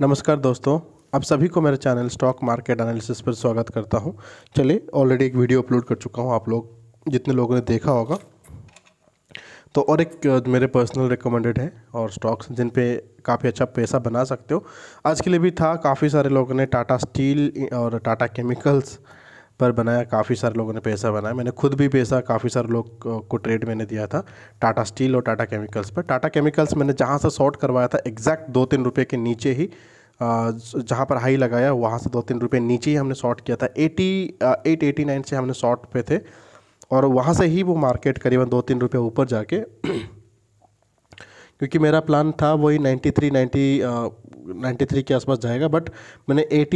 नमस्कार दोस्तों आप सभी को मेरे चैनल स्टॉक मार्केट एनालिसिस पर स्वागत करता हूं चलिए ऑलरेडी एक वीडियो अपलोड कर चुका हूं आप लोग जितने लोगों ने देखा होगा तो और एक मेरे पर्सनल रिकमेंडेड है और स्टॉक्स जिन पे काफ़ी अच्छा पैसा बना सकते हो आज के लिए भी था काफ़ी सारे लोगों ने टाटा स्टील और टाटा केमिकल्स पर बनाया काफ़ी सारे लोगों ने पैसा बनाया मैंने खुद भी पैसा काफ़ी सारे लोग को ट्रेड मैंने दिया था टाटा स्टील और टाटा केमिकल्स पर टाटा केमिकल्स मैंने जहाँ से शॉर्ट करवाया था एग्जैक्ट दो तीन रुपये के नीचे ही जहाँ पर हाई लगाया वहाँ से दो तीन रुपये नीचे ही हमने शॉर्ट किया था एटी एट एटी नाइन से हमने शॉर्ट पे थे और वहाँ से ही वो मार्केट करीबन दो तीन रुपये ऊपर जाके क्योंकि मेरा प्लान था वही ninety three ninety ninety three के आसपास जाएगा बट मैंने एट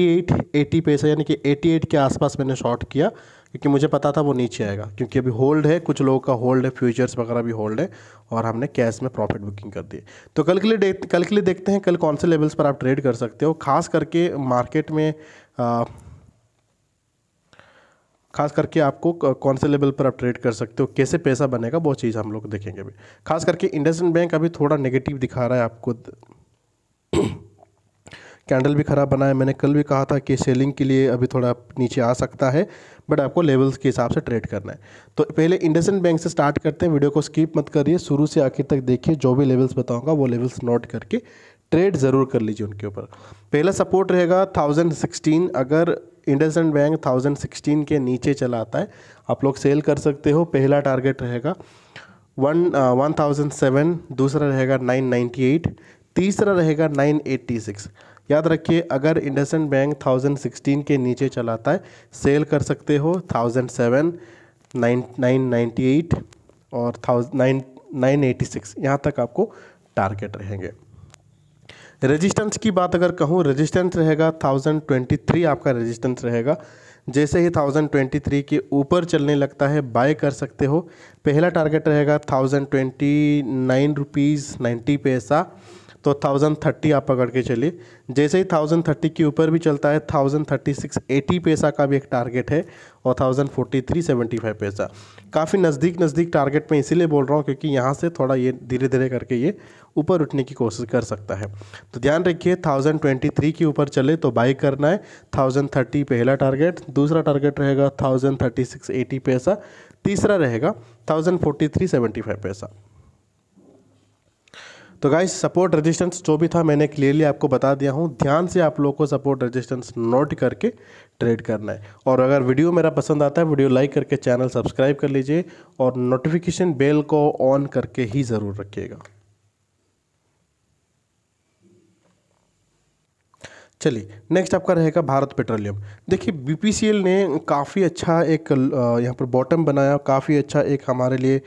एटी पे से यानी कि एट के आसपास मैंने शॉर्ट किया क्योंकि मुझे पता था वो नीचे आएगा क्योंकि अभी होल्ड है कुछ लोगों का होल्ड है फ्यूचर्स वगैरह भी होल्ड है और हमने कैश में प्रॉफिट बुकिंग कर दी तो कल के लिए देख कल के लिए देखते हैं कल कौन से लेवल्स पर आप ट्रेड कर सकते हो खास करके मार्केट में खास करके आपको कौन से लेवल पर आप ट्रेड कर सकते हो कैसे पैसा बनेगा वो चीज़ हम लोग देखेंगे अभी खास करके इंडस्ट्रियन बैंक अभी थोड़ा नेगेटिव दिखा रहा है आपको कैंडल भी ख़राब बना है मैंने कल भी कहा था कि सेलिंग के लिए अभी थोड़ा नीचे आ सकता है बट आपको लेवल्स के हिसाब से ट्रेड करना है तो पहले इंडसन बैंक से स्टार्ट करते हैं वीडियो को स्किप मत करिए शुरू से आखिर तक देखिए जो भी लेवल्स बताऊंगा वो लेवल्स नोट करके ट्रेड ज़रूर कर लीजिए उनके ऊपर पहला सपोर्ट रहेगा थाउजेंड सिक्सटीन अगर एंड बैंक थाउजेंड सिक्सटीन के नीचे चला आता है आप लोग सेल कर सकते हो पहला टारगेट रहेगा वन वन थाउजेंड सेवन दूसरा रहेगा नाइन नाइन्टी एट तीसरा रहेगा नाइन एट्टी सिक्स याद रखिए अगर एंड बैंक थाउजेंड सिक्सटीन के नीचे चलाता है सेल कर सकते हो thousand seven nine nine ninety eight और thousand nine nine eighty six यहाँ तक आपको टारगेट रहेंगे रेजिस्टेंस की बात अगर कहूँ रेजिस्टेंस रहेगा थाउजेंड ट्वेंटी थ्री आपका रेजिस्टेंस रहेगा जैसे ही थाउजेंड ट्वेंटी थ्री के ऊपर चलने लगता है बाय कर सकते हो पहला टारगेट रहेगा thousand twenty nine rupees ninety पैसा तो थाउजेंड थर्टी आप पकड़ के चलिए जैसे ही थाउजेंड थर्टी के ऊपर भी चलता है थाउजेंड थर्टी सिक्स एटी पैसा का भी एक टारगेट है और thousand forty three seventy five पैसा काफ़ी नज़दीक नज़दीक टारगेट में इसीलिए बोल रहा हूँ क्योंकि यहाँ से थोड़ा ये धीरे धीरे करके ये ऊपर उठने की कोशिश कर सकता है तो ध्यान रखिए थाउजेंड ट्वेंटी थ्री के ऊपर चले तो बाई करना है थाउजेंड थर्टी पहला टारगेट दूसरा टारगेट रहेगा थाउजेंड थर्टी सिक्स एटी पैसा तीसरा रहेगा thousand forty three seventy five पैसा तो गाइस सपोर्ट रेजिस्टेंस जो भी था मैंने क्लियरली आपको बता दिया हूँ ध्यान से आप लोगों को सपोर्ट रेजिस्टेंस नोट करके ट्रेड करना है और अगर वीडियो मेरा पसंद आता है वीडियो लाइक करके चैनल सब्सक्राइब कर लीजिए और नोटिफिकेशन बेल को ऑन करके ही ज़रूर रखिएगा चलिए नेक्स्ट आपका रहेगा भारत पेट्रोलियम देखिए बीपीसीएल ने काफ़ी अच्छा एक यहाँ पर बॉटम बनाया काफ़ी अच्छा एक हमारे लिए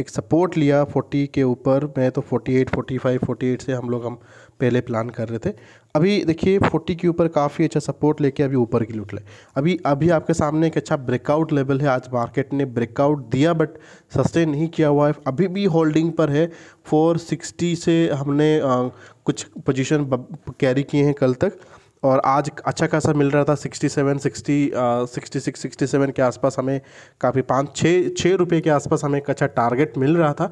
एक सपोर्ट लिया 40 के ऊपर मैं तो 48, 45, 48 से हम लोग हम पहले प्लान कर रहे थे अभी देखिए 40 के ऊपर काफ़ी अच्छा सपोर्ट लेके अभी ऊपर की लुट ले अभी अभी आपके सामने एक अच्छा ब्रेकआउट लेवल है आज मार्केट ने ब्रेकआउट दिया बट सस्टेन नहीं किया हुआ है अभी भी होल्डिंग पर है 460 से हमने आ, कुछ पोजीशन कैरी किए हैं कल तक और आज अच्छा खासा मिल रहा था sixty seven sixty sixty six sixty seven के आसपास हमें काफ़ी पाँच छः छः रुपये के आसपास हमें एक अच्छा टारगेट मिल रहा था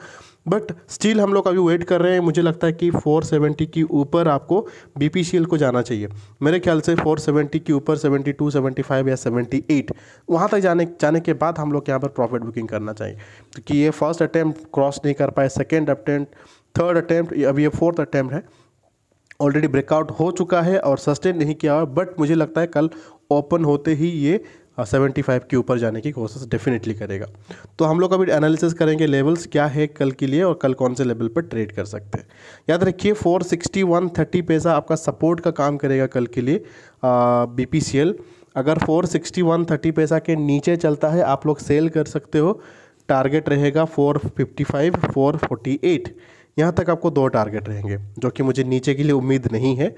बट स्टिल हम लोग अभी वेट कर रहे हैं मुझे लगता है कि 470 के ऊपर आपको बी को जाना चाहिए मेरे ख्याल से 470 के ऊपर 72, 75 या 78 वहाँ तक जाने जाने के बाद हम लोग यहाँ पर प्रॉफिट बुकिंग करना चाहिए क्योंकि तो ये फर्स्ट अटैम्प्ट क्रॉस नहीं कर पाए सेकेंड अटैम्प्ट थर्ड अटैम्प्ट अभी ये फोर्थ अटैम्प्ट है ऑलरेडी ब्रेकआउट हो चुका है और सस्टेन नहीं किया हुआ बट मुझे लगता है कल ओपन होते ही ये सेवेंटी फाइव के ऊपर जाने की कोशिश डेफिनेटली करेगा तो हम लोग अभी एनालिसिस करेंगे लेवल्स क्या है कल के लिए और कल कौन से लेवल पर ट्रेड कर सकते हैं याद रखिए फोर सिक्सटी वन थर्टी पैसा आपका सपोर्ट का काम करेगा कल के लिए बी पी सी एल अगर फोर सिक्सटी वन थर्टी पैसा के नीचे चलता है आप लोग सेल कर सकते हो टारगेट रहेगा four fifty five four forty eight यहाँ तक आपको दो टारगेट रहेंगे जो कि मुझे नीचे के लिए उम्मीद नहीं है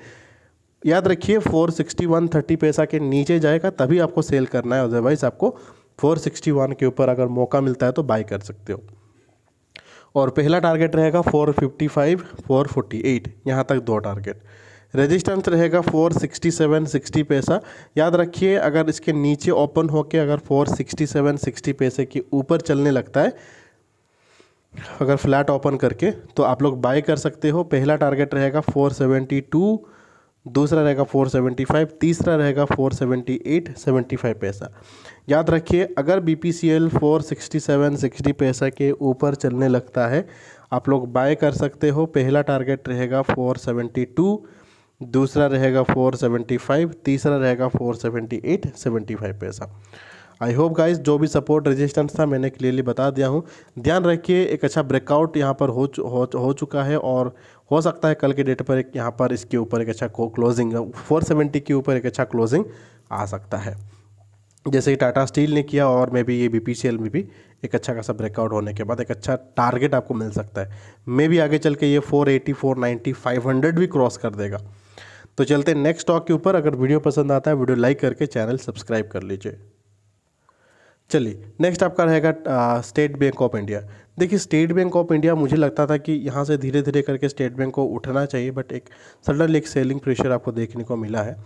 याद रखिए फोर सिक्सटी वन थर्टी पैसा के नीचे जाएगा तभी आपको सेल करना है अदरवाइज़ आपको फोर सिक्सटी वन के ऊपर अगर मौका मिलता है तो बाई कर सकते हो और पहला टारगेट रहेगा four fifty five four forty eight यहाँ तक दो टारगेट रेजिस्टेंस रहेगा फोर सिक्सटी सेवन सिक्सटी पैसा याद रखिए अगर इसके नीचे ओपन होकर अगर फोर सिक्सटी सेवन सिक्सटी पैसे के ऊपर चलने लगता है अगर फ्लैट ओपन करके तो आप लोग बाय कर सकते हो पहला टारगेट रहेगा 472 दूसरा रहेगा 475 तीसरा रहेगा 478 75 पैसा याद रखिए अगर B P C L four sixty seven sixty पैसा के ऊपर चलने लगता है आप लोग बाय कर सकते हो पहला टारगेट रहेगा 472 दूसरा रहेगा 475 तीसरा रहेगा 478 75 पैसा आई होप गाइस जो भी सपोर्ट रेजिस्टेंस था मैंने क्लियरली बता दिया हूँ ध्यान रखिए एक अच्छा ब्रेकआउट यहाँ पर हो हो, हो चुका है और हो सकता है कल के डेट पर एक यहाँ पर इसके ऊपर एक अच्छा क्लोजिंग 470 के ऊपर एक अच्छा क्लोजिंग आ सकता है जैसे कि टाटा स्टील ने किया और मे भी ये बी पी सी एल में भी एक अच्छा खासा ब्रेकआउट होने के बाद एक अच्छा टारगेट आपको मिल सकता है मे भी आगे चल के ये 480, 490, 500 भी क्रॉस कर देगा तो चलते नेक्स्ट स्टॉक के ऊपर अगर वीडियो पसंद आता है वीडियो लाइक करके चैनल सब्सक्राइब कर लीजिए चलिए नेक्स्ट आपका रहेगा स्टेट बैंक ऑफ इंडिया देखिए स्टेट बैंक ऑफ इंडिया मुझे लगता था कि यहाँ से धीरे धीरे करके स्टेट बैंक को उठना चाहिए बट एक सडनली एक सेलिंग प्रेशर आपको देखने को मिला है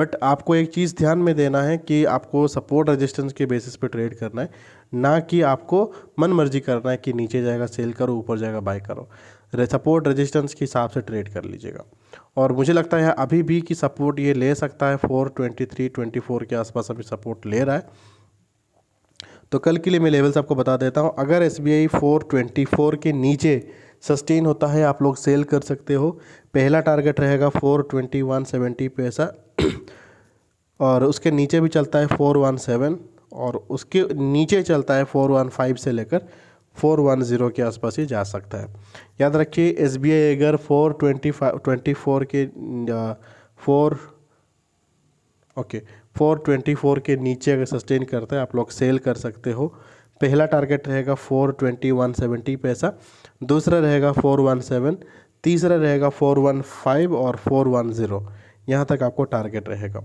बट आपको एक चीज़ ध्यान में देना है कि आपको सपोर्ट रेजिस्टेंस के बेसिस पे ट्रेड करना है ना कि आपको मन मर्जी करना है कि नीचे जाएगा सेल करो ऊपर जाएगा बाय करो सपोर्ट रेजिस्टेंस के हिसाब से ट्रेड कर लीजिएगा और मुझे लगता है अभी भी कि सपोर्ट ये ले सकता है four twenty three twenty four के आसपास अभी सपोर्ट ले रहा है तो कल के लिए मैं लेवल्स आपको बता देता हूँ अगर S B I four twenty four के नीचे सस्टेन होता है आप लोग सेल कर सकते हो पहला टारगेट रहेगा फोर ट्वेंटी वन सेवेंटी पैसा और उसके नीचे भी चलता है फोर वन सेवन और उसके नीचे चलता है फोर वन फाइव से लेकर फोर वन ज़ीरो के आसपास ही जा सकता है याद रखिए एस बी आई अगर four twenty five twenty four के फोर ओके 424 के नीचे अगर सस्टेन करता है आप लोग सेल कर सकते हो पहला टारगेट रहेगा फोर ट्वेंटी वन सेवेंटी पैसा दूसरा रहेगा फोर वन सेवन तीसरा रहेगा फोर वन फाइव और फोर वन ज़ीरो यहाँ तक आपको टारगेट रहेगा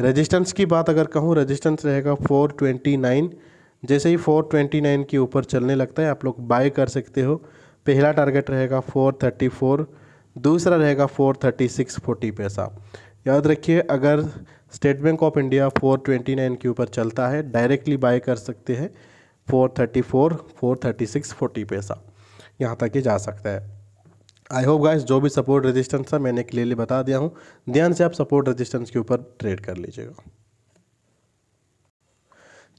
रेजिस्टेंस की बात अगर कहूँ रेजिस्टेंस रहेगा फोर ट्वेंटी नाइन जैसे ही फोर ट्वेंटी नाइन के ऊपर चलने लगता है आप लोग बाय कर सकते हो पहला टारगेट रहेगा फोर थर्टी फोर दूसरा रहेगा फोर थर्टी सिक्स फोर्टी पैसा याद रखिए अगर स्टेट बैंक ऑफ इंडिया 429 के ऊपर चलता है डायरेक्टली बाय कर सकते हैं 434, 436, 40 पैसा यहाँ तक ही जा सकता है आई होप गाइस जो भी सपोर्ट रेजिस्टेंस था मैंने क्लियरली बता दिया हूँ ध्यान से आप सपोर्ट रेजिस्टेंस के ऊपर ट्रेड कर लीजिएगा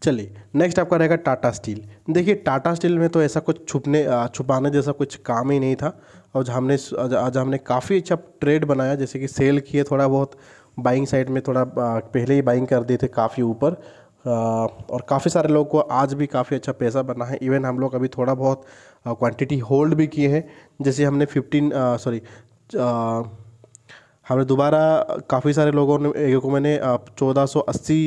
चलिए नेक्स्ट आपका रहेगा टाटा स्टील देखिए टाटा स्टील में तो ऐसा कुछ छुपने छुपाने जैसा कुछ काम ही नहीं था और हमने आज हमने काफ़ी अच्छा ट्रेड बनाया जैसे कि सेल किए थोड़ा बहुत बाइंग साइड में थोड़ा पहले ही बाइंग कर दिए थे काफ़ी ऊपर और काफ़ी सारे लोगों को आज भी काफ़ी अच्छा पैसा बना है इवन हम लोग अभी थोड़ा बहुत क्वांटिटी होल्ड भी किए हैं जैसे हमने फिफ्टीन सॉरी हमने दोबारा काफ़ी सारे लोगों ने को मैंने चौदह सौ अस्सी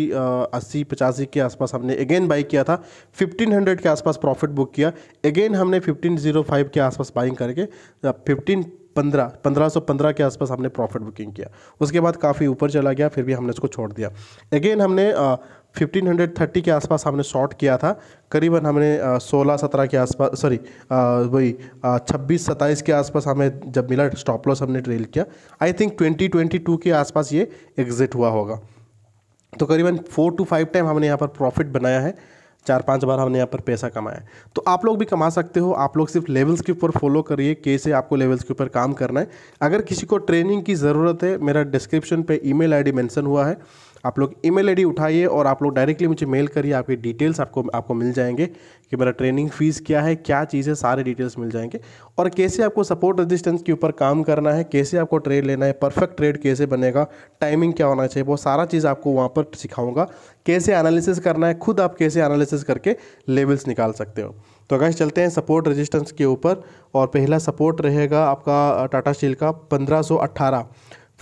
अस्सी पचासी के आसपास हमने अगेन बाई किया था फिफ्टीन हंड्रेड के आसपास प्रॉफिट बुक किया अगेन हमने फिफ्टीन जीरो फाइव के आसपास बाइंग करके फिफ्टीन पंद्रह पंद्रह सौ पंद्रह के आसपास हमने प्रॉफिट बुकिंग किया उसके बाद काफ़ी ऊपर चला गया फिर भी हमने उसको छोड़ दिया अगेन हमने 1530 के आसपास हमने शॉर्ट किया था करीबन हमने 16 17 के आसपास सॉरी वही 26 27 के आसपास हमें जब मिला स्टॉप लॉस हमने ट्रेल किया आई थिंक 2022 के आसपास ये एग्जिट हुआ होगा तो करीबन फोर टू फाइव टाइम हमने यहाँ पर प्रॉफिट बनाया है चार पांच बार हमने यहाँ पर पैसा कमाया है तो आप लोग भी कमा सकते हो आप लोग सिर्फ लेवल्स के ऊपर फॉलो करिए कैसे आपको लेवल्स के ऊपर काम करना है अगर किसी को ट्रेनिंग की ज़रूरत है मेरा डिस्क्रिप्शन पे ईमेल आईडी मेंशन हुआ है आप लोग ईमेल आईडी उठाइए और आप लोग डायरेक्टली मुझे मेल करिए आपकी डिटेल्स आपको आपको मिल जाएंगे कि मेरा ट्रेनिंग फ़ीस क्या है क्या चीज़ें सारे डिटेल्स मिल जाएंगे और कैसे आपको सपोर्ट रेजिस्टेंस के ऊपर काम करना है कैसे आपको ट्रेड लेना है परफेक्ट ट्रेड कैसे बनेगा टाइमिंग क्या होना चाहिए वो सारा चीज़ आपको वहाँ पर सिखाऊंगा कैसे एनालिसिस करना है खुद आप कैसे एनालिसिस करके लेवल्स निकाल सकते हो तो अगर चलते हैं सपोर्ट रेजिस्टेंस के ऊपर और पहला सपोर्ट रहेगा आपका टाटा स्टील का पंद्रह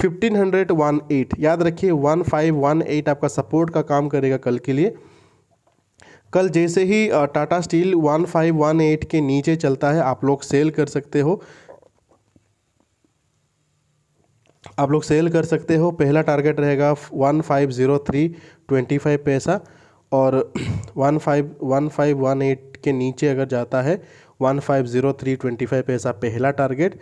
फिफ्टीन हंड्रेड वन एट याद रखिए वन फाइव वन एट आपका सपोर्ट का काम करेगा कल के लिए कल जैसे ही Tata Steel one five one eight के नीचे चलता है आप लोग सेल कर सकते हो आप लोग सेल कर सकते हो पहला टारगेट रहेगा one five zero three twenty five पैसा और one five one five one eight के नीचे अगर जाता है one five zero three twenty five पैसा पहला टारगेट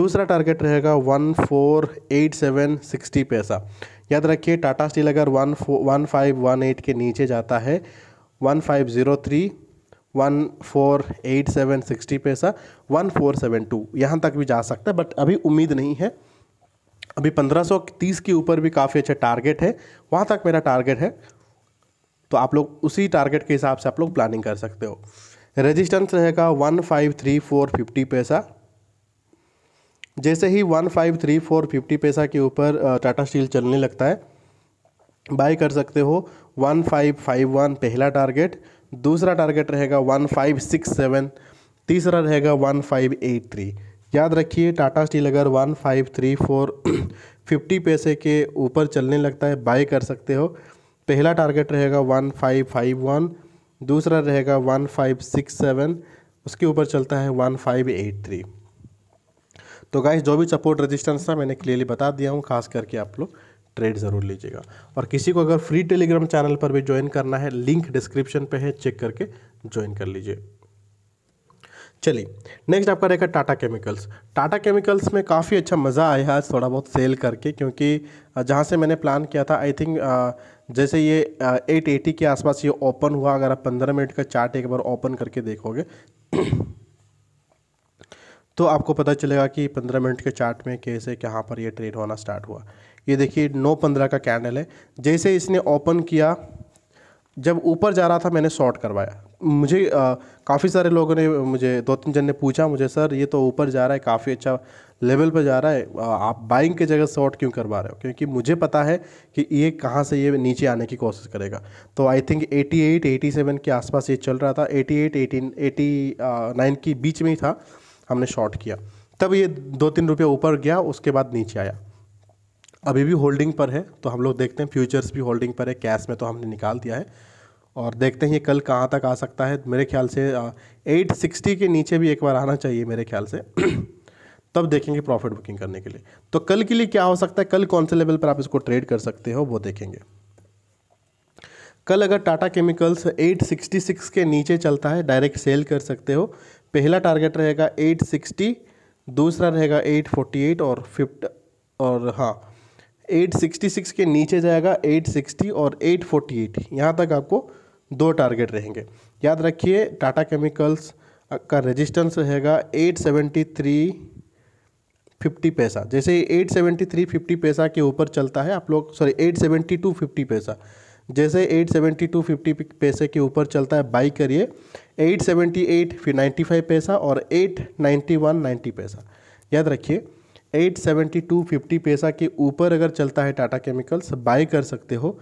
दूसरा टारगेट रहेगा one four eight seven sixty पैसा याद रखिए टाटा स्टील अगर one four one five one eight के नीचे जाता है one five zero three one four eight seven sixty पैसा वन फोर सेवन टू यहाँ तक भी जा सकता है बट अभी उम्मीद नहीं है अभी पंद्रह सौ तीस के ऊपर भी काफ़ी अच्छा टारगेट है वहाँ तक मेरा टारगेट है तो आप लोग उसी टारगेट के हिसाब से आप लोग प्लानिंग कर सकते हो रेजिस्टेंस रहेगा one five three four fifty पैसा जैसे ही one five three four fifty पैसा के ऊपर टाटा स्टील चलने लगता है बाई कर सकते हो वन फाइव फाइव वन पहला टारगेट दूसरा टारगेट रहेगा वन फाइव सिक्स सेवन तीसरा रहेगा वन फाइव एट थ्री याद रखिए टाटा स्टील अगर one five three four fifty पैसे के ऊपर चलने लगता है बाई कर सकते हो पहला टारगेट रहेगा वन फाइव फाइव वन दूसरा रहेगा वन फाइव सिक्स सेवन उसके ऊपर चलता है वन फाइव एट थ्री तो गाइस जो भी सपोर्ट रेजिस्टेंस था मैंने क्लियरली बता दिया हूँ खास करके आप लोग ट्रेड ज़रूर लीजिएगा और किसी को अगर फ्री टेलीग्राम चैनल पर भी ज्वाइन करना है लिंक डिस्क्रिप्शन पे है चेक करके ज्वाइन कर लीजिए चलिए नेक्स्ट आपका रहेगा टाटा केमिकल्स टाटा केमिकल्स में काफ़ी अच्छा मज़ा आया आज थोड़ा बहुत सेल करके क्योंकि जहाँ से मैंने प्लान किया था आई थिंक जैसे ये एट एटी के आसपास ये ओपन हुआ अगर आप पंद्रह मिनट का चार्ट एक बार ओपन करके देखोगे तो आपको पता चलेगा कि पंद्रह मिनट के चार्ट में कैसे कहाँ पर ये ट्रेड होना स्टार्ट हुआ ये देखिए नौ पंद्रह का कैंडल है जैसे इसने ओपन किया जब ऊपर जा रहा था मैंने शॉर्ट करवाया मुझे काफ़ी सारे लोगों ने मुझे दो तीन जन ने पूछा मुझे सर ये तो ऊपर जा रहा है काफ़ी अच्छा लेवल पर जा रहा है आप बाइंग की जगह शॉर्ट क्यों करवा रहे हो क्योंकि मुझे पता है कि ये कहाँ से ये नीचे आने की कोशिश करेगा तो आई थिंक 88, 87 के आसपास ये चल रहा था 88, एटी नाइन के बीच में ही था हमने शॉर्ट किया तब ये दो तीन रुपये ऊपर गया उसके बाद नीचे आया अभी भी होल्डिंग पर है तो हम लोग देखते हैं फ्यूचर्स भी होल्डिंग पर है कैश में तो हमने निकाल दिया है और देखते हैं ये कल कहाँ तक आ सकता है मेरे ख्याल से एट सिक्सटी के नीचे भी एक बार आना चाहिए मेरे ख्याल से तब देखेंगे प्रॉफिट बुकिंग करने के लिए तो कल के लिए क्या हो सकता है कल कौन से लेवल पर आप इसको ट्रेड कर सकते हो वो देखेंगे कल अगर टाटा केमिकल्स 866 के नीचे चलता है डायरेक्ट सेल कर सकते हो पहला टारगेट रहेगा 860 दूसरा रहेगा 848 और फिफ्ट और हाँ 866 के नीचे जाएगा 860 और 848 यहाँ तक आपको दो टारगेट रहेंगे याद रखिए टाटा केमिकल्स का रेजिस्टेंस रहेगा 873.50 पैसा जैसे 873.50 पैसा के ऊपर चलता है आप लोग सॉरी 872.50 पैसा जैसे 872.50 पैसे के ऊपर चलता है बाई करिए एट फिर फाइव पैसा और 891.90 पैसा याद रखिए 872.50 पैसा के ऊपर अगर चलता है टाटा केमिकल्स बाई कर सकते हो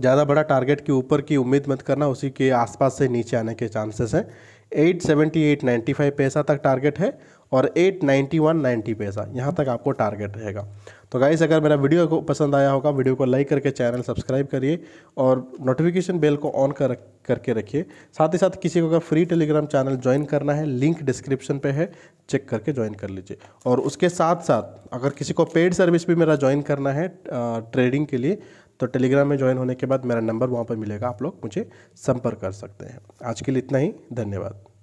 ज़्यादा बड़ा टारगेट के ऊपर की उम्मीद मत करना उसी के आसपास से नीचे आने के चांसेस हैं eight eight seventy ninety five पैसा तक टारगेट है और एट नाइन्टी वन नाइन्टी पैसा यहाँ तक आपको टारगेट रहेगा तो गाइस अगर मेरा वीडियो को पसंद आया होगा वीडियो को लाइक करके चैनल सब्सक्राइब करिए और नोटिफिकेशन बेल को ऑन कर करके रखिए साथ ही साथ किसी को अगर फ्री टेलीग्राम चैनल ज्वाइन करना है लिंक डिस्क्रिप्शन पे है चेक करके ज्वाइन कर लीजिए और उसके साथ साथ अगर किसी को पेड सर्विस भी मेरा ज्वाइन करना है ट्रेडिंग के लिए तो टेलीग्राम में ज्वाइन होने के बाद मेरा नंबर वहाँ पर मिलेगा आप लोग मुझे संपर्क कर सकते हैं आज के लिए इतना ही धन्यवाद